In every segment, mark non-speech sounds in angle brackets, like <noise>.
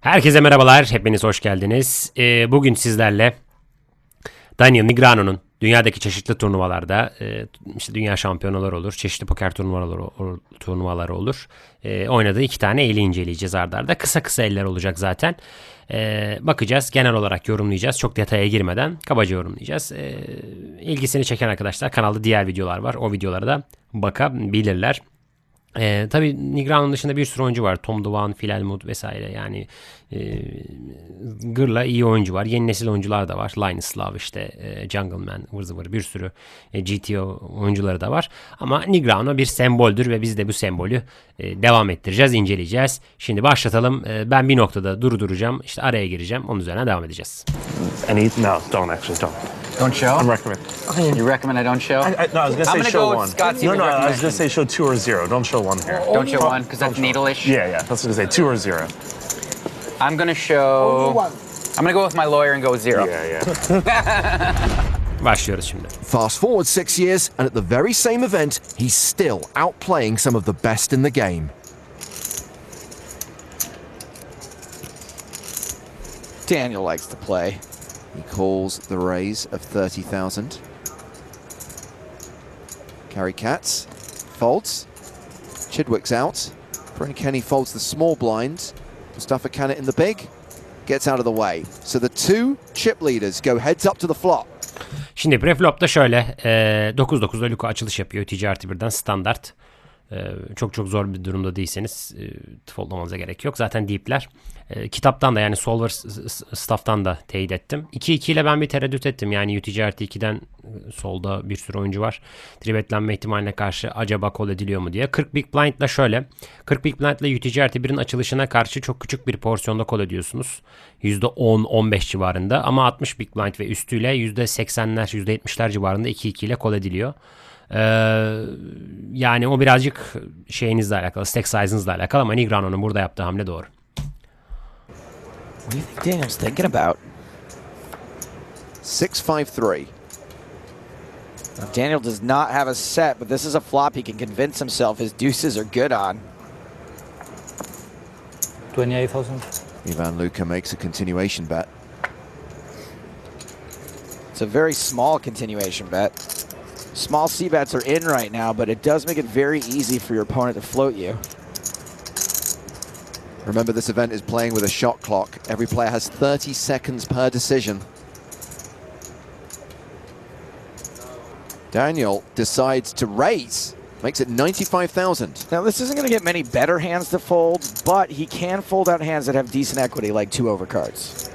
Herkese merhabalar, hepiniz hoş geldiniz. Ee, bugün sizlerle Daniel Migrano'nun dünyadaki çeşitli turnuvalarda, e, işte dünya şampiyonaları olur, çeşitli poker turnuvaları, turnuvaları olur. E, oynadığı iki tane eli inceleyeceğiz ardarda. Kısa kısa eller olacak zaten. E, bakacağız, genel olarak yorumlayacağız. Çok detaya girmeden kabaca yorumlayacağız. İlgisini çeken arkadaşlar kanalda diğer videolar var. O videolara da bakabilirler. E, tabii Nigrano'nun dışında bir sürü oyuncu var. Tom Duvan, Phil Elmut vesaire. Yani e, Gırla iyi oyuncu var. Yeni nesil oyuncular da var. Linus Love işte e, Jungle Man vır bir sürü e, GTO oyuncuları da var. Ama Nigrano bir semboldür ve biz de bu sembolü e, devam ettireceğiz, inceleyeceğiz. Şimdi başlatalım. E, ben bir noktada durduracağım. İşte araya gireceğim. Onun üzerine devam edeceğiz. And eat, no, don't actually don't. Don't show? I recommend. Okay. You recommend I don't show? I, I, no, I was going to say show go one. Scott's no, no, I was going to say show two or zero. Don't show one here. don't show one, because that's needle-ish? Yeah, yeah, that's what I was going to say, two or zero. I'm going to show... one. I'm going to go with my lawyer and go zero. Yeah, yeah. <laughs> Fast forward six years, and at the very same event, he's still outplaying some of the best in the game. Daniel likes to play. He calls the raise of 30,000. Carry Katz folds. Chidwick's out. Brennan Kenny folds the small blind. Mustafa Kanat in the big. Gets out of the way. So the two chip leaders go heads up to the flop. Şimdi preflop'ta şöyle 9-9'da Luka açılış yapıyor. Ticareti birden standart. Ee, çok çok zor bir durumda değilseniz e, follow gerek yok. Zaten deep'ler e, kitaptan da yani Solver staff'tan da teyit ettim. 2-2 ile ben bir tereddüt ettim. Yani UTCRT 2'den e, solda bir sürü oyuncu var. Tribetlenme ihtimaline karşı acaba kol ediliyor mu diye. 40 Big Blind ile şöyle. 40 Big Blind ile artı 1'in açılışına karşı çok küçük bir porsiyonda kol ediyorsunuz. %10-15 civarında ama 60 Big Blind ve üstüyle %80'ler %70'ler civarında 2-2 ile kol ediliyor. Ee, yani o birazcık şeyinizle alakalı, stack size'ınızla alakalı ama Nigrano'nun burada yaptığı hamle doğru. What do you think Daniel's thinking about? 6-5-3. Daniel does not have a set, but this is a flop he can convince himself his deuces are good on. 28,000. Ivan Luka makes a continuation bet. It's a very small continuation bet. Small C bets are in right now, but it does make it very easy for your opponent to float you. Remember, this event is playing with a shot clock. Every player has 30 seconds per decision. Daniel decides to raise, makes it 95,000. Now, this isn't going to get many better hands to fold, but he can fold out hands that have decent equity, like two overcards.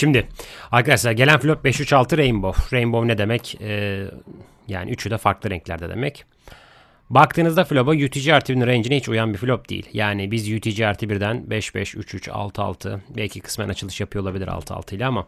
Şimdi arkadaşlar gelen flop 536 Rainbow. Rainbow ne demek? Ee, yani üçü de farklı renklerde demek. Baktığınızda flopa UTG artı 1'in range'ine hiç uyan bir flop değil. Yani biz UTG artı 1'den 5-5, 3-3, 6-6 belki kısmen açılış yapıyor olabilir 6-6 ile ama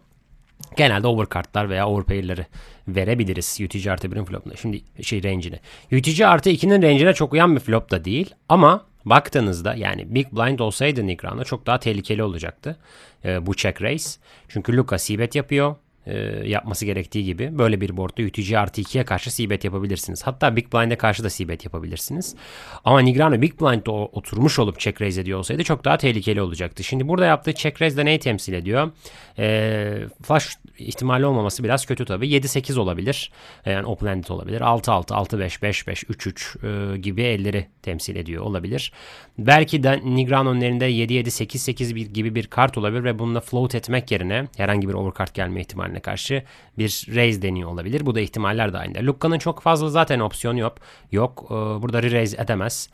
genelde overkartlar veya overpay'leri verebiliriz UTG artı 1'in flopuna. Şimdi şey range'ine. UTG artı 2'nin range'ine çok uyan bir flop da değil ama baktığınızda yani Big Blind olsaydı Nick Round'a çok daha tehlikeli olacaktı e, bu check race. Çünkü Luka sibet yapıyor. E, yapması gerektiği gibi böyle bir boardda UTG artı 2'ye karşı seabed yapabilirsiniz. Hatta Big Blind'e karşı da seabed yapabilirsiniz. Ama Nigrano Big Blind'de oturmuş olup check raise ediyor olsaydı çok daha tehlikeli olacaktı. Şimdi burada yaptığı check raise de neyi temsil ediyor? E, flash ihtimali olmaması biraz kötü tabii. 7-8 olabilir. E, yani open-ended olabilir. 6-6, 6-5, 5-5, 3-3 e, gibi elleri temsil ediyor olabilir. Belki de Nigrano'nun elinde 7-7, 8-8 gibi bir kart olabilir ve bununla float etmek yerine herhangi bir overcard gelme ihtimali Bayern'e karşı bir raise deniyor olabilir. Bu da ihtimaller dahilinde. Luka'nın çok fazla zaten opsiyon yok. Yok. E, burada re-raise edemez.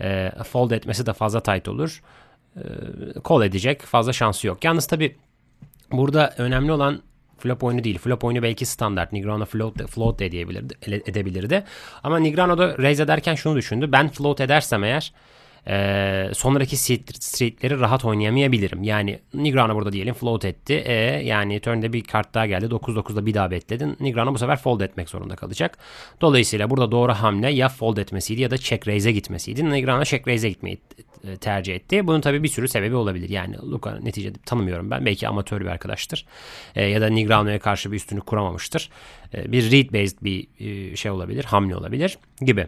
E, fold etmesi de fazla tight olur. E, call edecek. Fazla şansı yok. Yalnız tabii burada önemli olan Flop oyunu değil. Flop oyunu belki standart. Nigrano float float edebilirdi, edebilirdi. Ama Nigrano da raise ederken şunu düşündü. Ben float edersem eğer e, sonraki streetleri rahat oynayamayabilirim. Yani Nigran'a burada diyelim float etti. E, yani turn'de bir kart daha geldi. 9-9'da bir daha betledin. Nigran'a bu sefer fold etmek zorunda kalacak. Dolayısıyla burada doğru hamle ya fold etmesiydi ya da check raise'e gitmesiydi. Nigran'a check raise'e gitmeyi tercih etti. Bunun tabii bir sürü sebebi olabilir. Yani Luka neticede tanımıyorum ben. Belki amatör bir arkadaştır. E, ya da Nigrano'ya karşı bir üstünü kuramamıştır. E, bir read based bir e, şey olabilir, hamle olabilir gibi.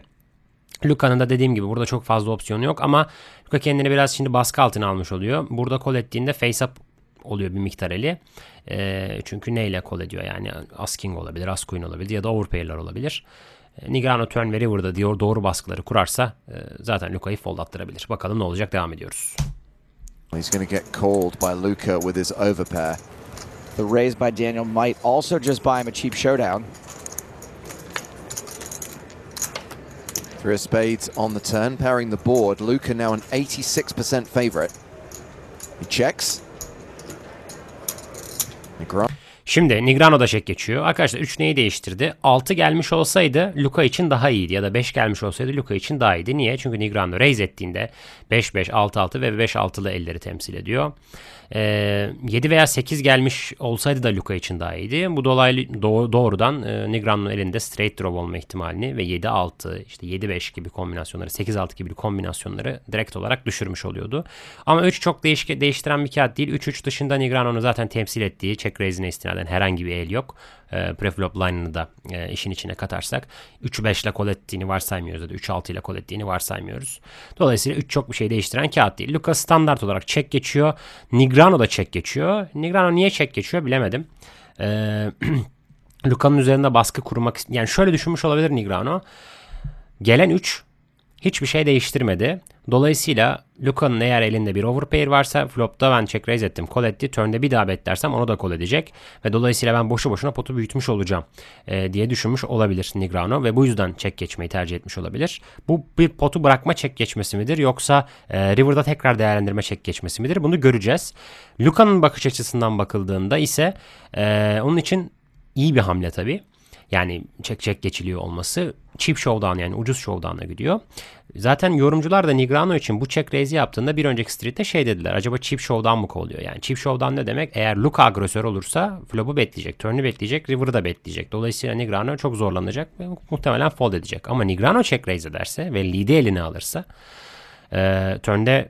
Luka'nın da dediğim gibi burada çok fazla opsiyonu yok ama Luka kendini biraz şimdi baskı altına almış oluyor. Burada kol ettiğinde face up oluyor bir miktar eli. E, çünkü neyle kol ediyor yani asking olabilir, queen olabilir ya da overpay'ler olabilir. E, ee, Nigano turn ve river'da diyor doğru baskıları kurarsa e, zaten Luka'yı fold attırabilir. Bakalım ne olacak devam ediyoruz. He's going get called by Luca with his overpair. The raise by Daniel might also just buy him a cheap showdown. Three of spades on the turn, powering the board. Luca now an 86% favorite. He checks. Negron. Şimdi Nigrano da çek geçiyor. Arkadaşlar 3 neyi değiştirdi? 6 gelmiş olsaydı Luka için daha iyiydi ya da 5 gelmiş olsaydı Luka için daha iyiydi. Niye? Çünkü Nigrano raise ettiğinde 5-5, 6-6 ve 5-6'lı elleri temsil ediyor. Ee, 7 veya 8 gelmiş olsaydı da Luka için daha iyiydi. Bu dolaylı doğ, doğrudan e, Nigrano'nun elinde straight draw olma ihtimalini ve 7-6, işte 7-5 gibi kombinasyonları, 8-6 gibi kombinasyonları direkt olarak düşürmüş oluyordu. Ama 3 çok değişke, değiştiren bir kağıt değil. 3-3 dışında Nigrano'nun zaten temsil ettiği check raise'ine istinaden gelen herhangi bir el yok. E, preflop line'ını da e, işin içine katarsak 3-5 ile kol ettiğini varsaymıyoruz ya da 3-6 ile kol ettiğini varsaymıyoruz. Dolayısıyla 3 çok bir şey değiştiren kağıt değil. Lucas standart olarak çek geçiyor. Nigrano da çek geçiyor. Nigrano niye çek geçiyor bilemedim. Eee <clears throat> Luka'nın üzerinde baskı kurmak yani şöyle düşünmüş olabilir Nigrano. Gelen 3 hiçbir şey değiştirmedi. Dolayısıyla Luka'nın eğer elinde bir overpair varsa flopta ben check raise ettim call etti. Turn'de bir daha dersem onu da call edecek. Ve dolayısıyla ben boşu boşuna potu büyütmüş olacağım e, diye düşünmüş olabilir Nigrano. Ve bu yüzden check geçmeyi tercih etmiş olabilir. Bu bir potu bırakma check geçmesi midir? Yoksa e, river'da tekrar değerlendirme check geçmesi midir? Bunu göreceğiz. Luka'nın bakış açısından bakıldığında ise e, onun için iyi bir hamle tabii yani çek çek geçiliyor olması cheap showdown yani ucuz showdown'a gidiyor. Zaten yorumcular da Nigrano için bu check raise'i yaptığında bir önceki street'te şey dediler. Acaba cheap showdown mı kolluyor? Yani cheap showdown ne demek? Eğer Luka agresör olursa flop'u betleyecek, turn'u betleyecek, river'ı da betleyecek. Dolayısıyla Nigrano çok zorlanacak ve muhtemelen fold edecek. Ama Nigrano check raise ederse ve lead'i eline alırsa e, turn'de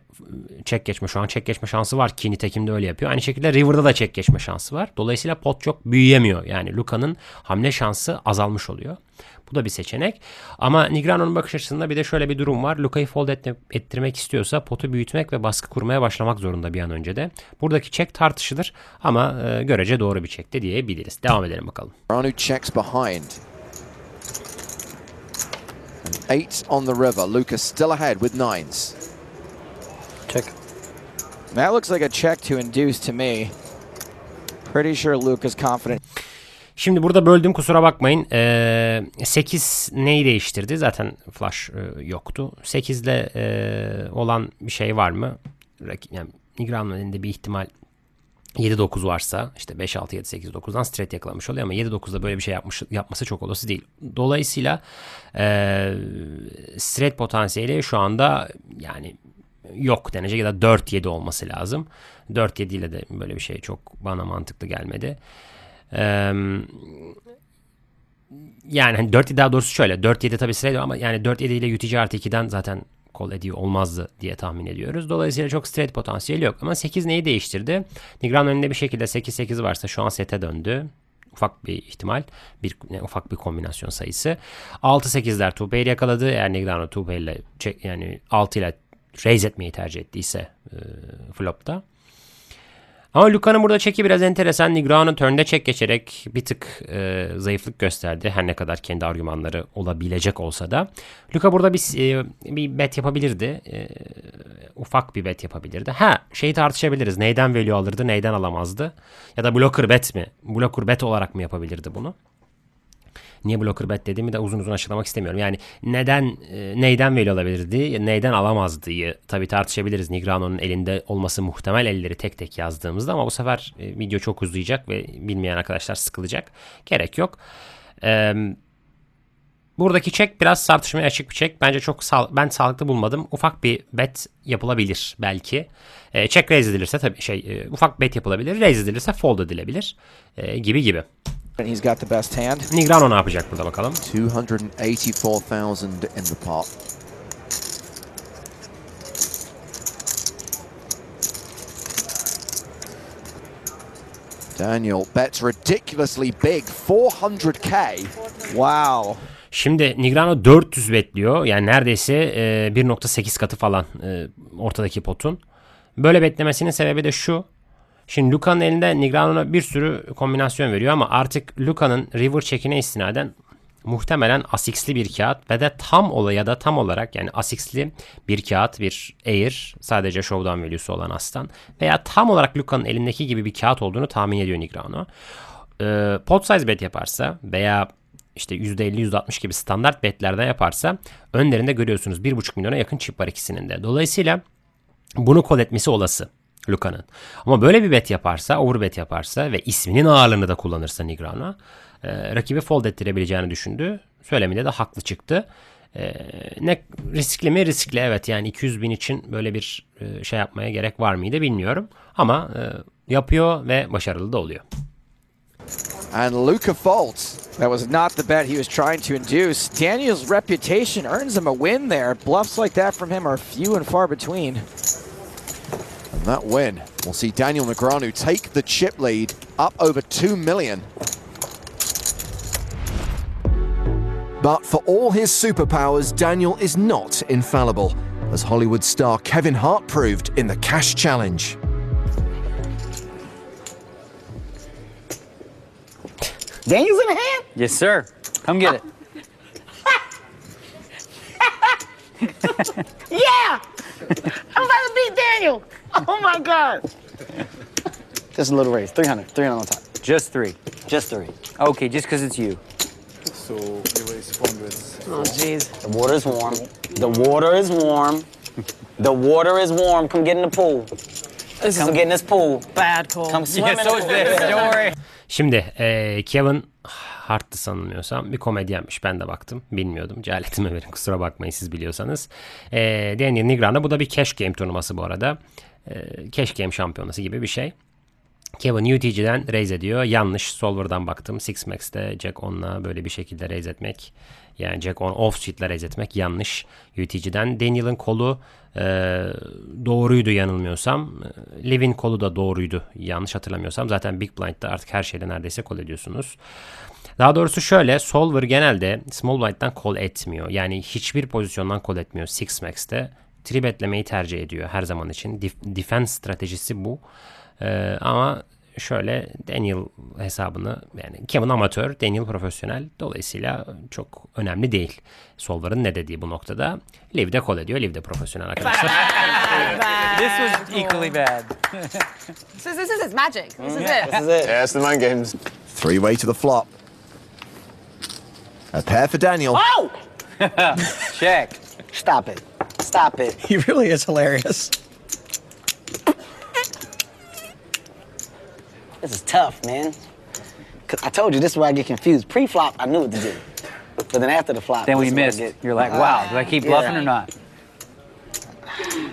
çek geçme şu an çek geçme şansı var Kini nitekim de öyle yapıyor. Aynı şekilde River'da da çek geçme şansı var. Dolayısıyla pot çok büyüyemiyor. Yani Luka'nın hamle şansı azalmış oluyor. Bu da bir seçenek. Ama Nigrano'nun bakış açısında bir de şöyle bir durum var. Luka'yı fold ettirmek istiyorsa potu büyütmek ve baskı kurmaya başlamak zorunda bir an önce de. Buradaki çek tartışılır ama e, görece doğru bir çekti diyebiliriz. Devam edelim bakalım. Ranu checks behind. Eight on the river. Lucas still ahead with nines. Check. That looks like a check to induce to me. Pretty sure Lucas confident. Şimdi burada böldüm kusura bakmayın. Ee, 8 neyi değiştirdi? Zaten flash e, yoktu. 8 ile e, olan bir şey var mı? Yani Nigram'ın elinde bir ihtimal 7-9 varsa işte 5-6-7-8-9'dan stret yakalamış oluyor ama 7-9'da böyle bir şey yapmış, yapması çok olası değil. Dolayısıyla e, stret potansiyeli şu anda yani yok denecek ya da 4-7 olması lazım. 4-7 ile de böyle bir şey çok bana mantıklı gelmedi. yani hani 4-7 daha doğrusu şöyle 4-7 tabii sırayla ama yani 4-7 ile UTG artı 2'den zaten kol ediyor olmazdı diye tahmin ediyoruz. Dolayısıyla çok straight potansiyeli yok. Ama 8 neyi değiştirdi? Nigran önünde bir şekilde 8-8 varsa şu an sete döndü. Ufak bir ihtimal. Bir, ne, ufak bir kombinasyon sayısı. 6-8'ler Tupe'yi yakaladı. Eğer Nigrano Tupe ile yani 6 ile raise etmeyi tercih ettiyse e, flopta. Ama Luka'nın burada çeki biraz enteresan. Nigrano turn'de çek geçerek bir tık e, zayıflık gösterdi. Her ne kadar kendi argümanları olabilecek olsa da. Luka burada bir, e, bir bet yapabilirdi. E, ufak bir bet yapabilirdi. Ha şeyi tartışabiliriz. Neyden value alırdı, neyden alamazdı? Ya da blocker bet mi? Blocker bet olarak mı yapabilirdi bunu? Niye blocker dediğimi de uzun uzun açıklamak istemiyorum. Yani neden e, neyden veli olabilirdi, neyden alamazdı tabii tartışabiliriz. Nigrano'nun elinde olması muhtemel elleri tek tek yazdığımızda ama bu sefer e, video çok uzayacak ve bilmeyen arkadaşlar sıkılacak. Gerek yok. Eee Buradaki çek biraz tartışmaya açık bir çek. Bence çok sağ, ben sağlıklı bulmadım. Ufak bir bet yapılabilir belki. E, çek raise edilirse tabii şey e, ufak bet yapılabilir. Raise edilirse fold edilebilir e, gibi gibi. And he's got the best hand. Nigrano ne yapacak burada bakalım? 284,000 in the pot. Daniel bets ridiculously big 400k. Wow. Şimdi Nigrano 400 betliyor. Yani neredeyse 1.8 e, katı falan e, ortadaki potun. Böyle betlemesinin sebebi de şu. Şimdi Luka'nın elinde Nigrano'na bir sürü kombinasyon veriyor ama artık Luka'nın river check'ine istinaden muhtemelen ASICS'li bir kağıt ve de tam olaya da tam olarak yani ASICS'li bir kağıt bir Air sadece showdown value'su olan aslan veya tam olarak Luka'nın elindeki gibi bir kağıt olduğunu tahmin ediyor Nigrano. Ee, pot size bet yaparsa veya işte %50-%60 gibi standart betlerde yaparsa önlerinde görüyorsunuz 1.5 milyona yakın çip var ikisinin de. Dolayısıyla bunu kol etmesi olası. Luka'nın. Ama böyle bir bet yaparsa, over bet yaparsa ve isminin ağırlığını da kullanırsa Nigrano e, rakibi fold ettirebileceğini düşündü. Söyleminde de haklı çıktı. E, ne riskli mi? Riskli evet. Yani 200 bin için böyle bir e, şey yapmaya gerek var mıydı bilmiyorum. Ama e, yapıyor ve başarılı da oluyor. And Luca faults. That was not the bet he was trying to induce. Daniel's reputation earns him a win there. Bluffs like that from him are few and far between. that win will see Daniel Negreanu take the chip lead up over 2 million. But for all his superpowers, Daniel is not infallible, as Hollywood star Kevin Hart proved in the Cash Challenge. Daniel's in the hand? Yes, sir. Come get it. <laughs> yeah! I'm about to beat Daniel! <laughs> oh my God. Just a little raise. 300. 300 on top. Just three. Just three. Okay, just because it's you. So you raise 400. Oh, jeez. The water is warm. The water is warm. the water is warm. Come get in the pool. This Come is get in this pool. Bad cold. Come swim in the pool. Don't worry. Şimdi e, Kevin Hart'tı sanılıyorsam bir komedyenmiş. Ben de baktım. Bilmiyordum. Cehaletime verin kusura bakmayın siz biliyorsanız. E, Daniel Nigran'da bu da bir cash game turnuvası bu arada. Ee, keşke cash şampiyonası gibi bir şey. Kevin UTG'den raise ediyor. Yanlış. Solver'dan baktım. Six Max'te Jack 10'la böyle bir şekilde raise etmek. Yani Jack 10 off sheet'le raise etmek yanlış. UTG'den Daniel'ın kolu e, doğruydu yanılmıyorsam. E, Levin kolu da doğruydu yanlış hatırlamıyorsam. Zaten Big Blind'da artık her şeyde neredeyse kol ediyorsunuz. Daha doğrusu şöyle Solver genelde Small Blind'dan kol etmiyor. Yani hiçbir pozisyondan kol etmiyor Six Max'te tribetlemeyi tercih ediyor her zaman için. Dif- defense stratejisi bu. E, ama şöyle Daniel hesabını yani Kevin amatör, Daniel profesyonel. Dolayısıyla çok önemli değil. Solvar'ın ne dediği bu noktada. Liv de kol ediyor. Liv de profesyonel arkadaşlar. <laughs> This was equally bad. <laughs> this, this is magic. This is it. This is it. Yeah, it's the mind games. Three way to the flop. A pair for Daniel. Oh! <laughs> Check. Stop it. Stop it. He really is hilarious. This is tough, man. Cause I told you this is where I get confused. Pre-flop, I knew what to do, but then after the flop, then we missed. Get, You're like, uh, do I keep ah, yeah. or not?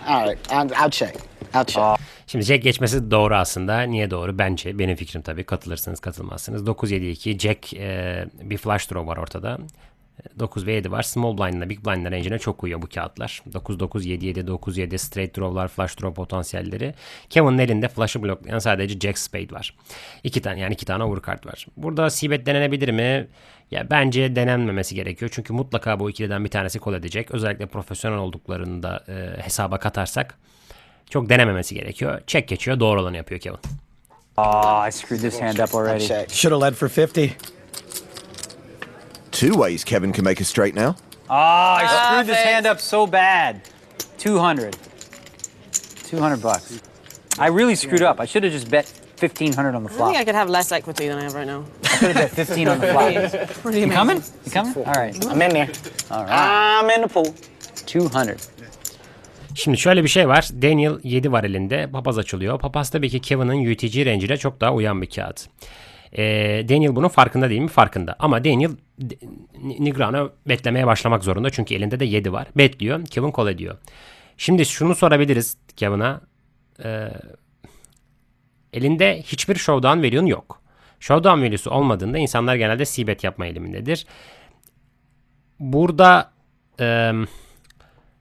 All right, I'll, I'll check. I'll check. Aa. Şimdi Jack geçmesi doğru aslında. Niye doğru? Bence benim fikrim tabii. Katılırsınız katılmazsınız. 9-7-2 Jack e, bir flash draw var ortada. 9 ve 7 var. Small blind'la big blind'la range'ine çok uyuyor bu kağıtlar. 9 9 7 7 9 7 straight draw'lar, flush draw potansiyelleri. Kevin'in elinde flash'ı bloklayan sadece jack spade var. İki tane yani iki tane overcard var. Burada sibet denenebilir mi? Ya bence denenmemesi gerekiyor. Çünkü mutlaka bu ikiliden bir tanesi kol edecek. Özellikle profesyonel olduklarını da e, hesaba katarsak çok denememesi gerekiyor. Check geçiyor, doğru olanı yapıyor Kevin. Ah, oh, I screwed this hand up already. Should have led for 50 two ways Kevin can make a straight now. Ah, oh, I screwed Perfect. this hand up so bad. 200. 200 bucks. I really screwed up. I should have just bet 1500 on the flop. I think I could have less equity than I have right now. I could have bet 15 on the flop. what you, coming? You coming? All right. I'm in there. All right. I'm in the pool. 200. Şimdi şöyle bir şey var. Daniel 7 var elinde. Papaz açılıyor. Papaz tabii ki Kevin'ın UTG range'ine çok daha uyan bir kağıt. E, Daniel bunun farkında değil mi? Farkında. Ama Daniel Nigrano betlemeye başlamak zorunda. Çünkü elinde de 7 var. Betliyor. Kevin kol ediyor. Şimdi şunu sorabiliriz Kevin'a. E, elinde hiçbir showdown value'un yok. Showdown value'su olmadığında insanlar genelde bet yapma eğilimindedir. Burada e,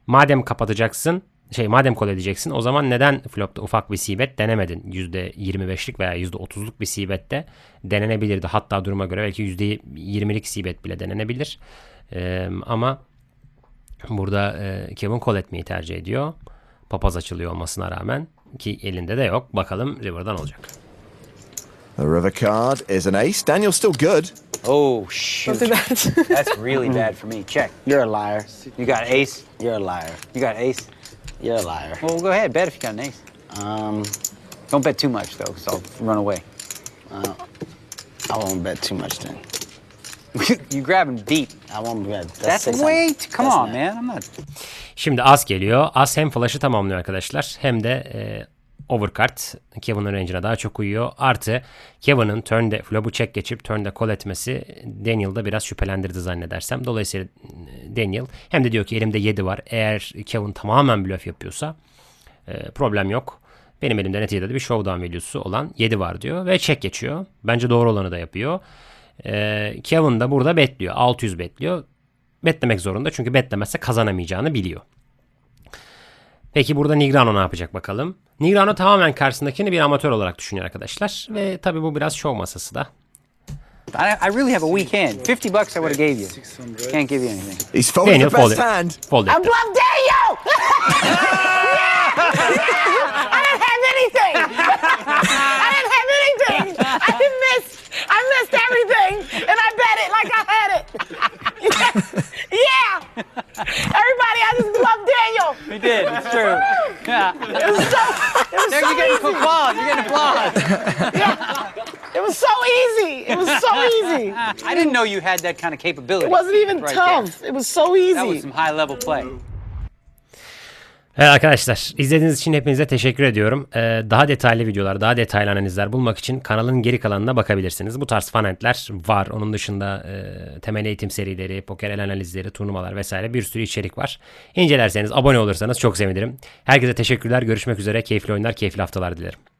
madem kapatacaksın şey madem kol edeceksin o zaman neden flopta ufak bir sibet denemedin? %25'lik veya %30'luk bir sibette denenebilirdi. Hatta duruma göre belki %20'lik sibet bile denenebilir. Ee, ama burada e, Kevin kol etmeyi tercih ediyor. Papaz açılıyor olmasına rağmen ki elinde de yok. Bakalım River'dan olacak. The river card is an ace. Daniel's still good. Oh, shoot. That's really bad for me. Check. You're a liar. You got ace. You're a liar. You got ace. You're a liar. Well, go ahead. Bet if you got an ace. Um, Don't bet too much, though, because I'll run away. Uh, I won't bet too much then. <laughs> you grab deep. I won't bet. That's, That's way too... Come That's on, man. I'm not... Şimdi az geliyor. Az hem flash'ı tamamlıyor arkadaşlar hem de e, overcard Kevin'in range'ine daha çok uyuyor. Artı Kevin'in turn'de flop'u check geçip turn'de call etmesi Daniel'da biraz şüphelendirdi zannedersem. Dolayısıyla e, Daniel hem de diyor ki elimde 7 var. Eğer Kevin tamamen bluff yapıyorsa e, problem yok. Benim elimde neticede bir showdown videosu olan 7 var diyor ve check geçiyor. Bence doğru olanı da yapıyor. E, Kevin da burada betliyor. 600 betliyor. Betlemek zorunda çünkü betlemezse kazanamayacağını biliyor. Peki burada Nigrano ne yapacak bakalım? Nigrano tamamen karşısındakini bir amatör olarak düşünüyor arkadaşlar. Ve tabi bu biraz şov masası da. I, really have a weak hand. 50 bucks I would have gave you. Can't give you anything. He's folding Daniel the best folded. hand. Folded. I'm bluff dare you! <laughs> I didn't have anything! I didn't have anything! I missed! I missed everything! And I bet it like I had it! yeah. yeah. Everybody, I just love Daniel. We did. It's true. Yeah. It was so, it was there, so you're getting applause. You're getting applause. yeah. It was so easy. It was so easy. I didn't know you had that kind of capability. It wasn't even right tough. There. It was so easy. That was some high level play. Evet arkadaşlar izlediğiniz için hepinize teşekkür ediyorum. Ee, daha detaylı videolar, daha detaylı analizler bulmak için kanalın geri kalanına bakabilirsiniz. Bu tarz fanentler var. Onun dışında e, temel eğitim serileri, poker el analizleri, turnuvalar vesaire bir sürü içerik var. İncelerseniz, abone olursanız çok sevinirim. Herkese teşekkürler. Görüşmek üzere. Keyifli oyunlar, keyifli haftalar dilerim.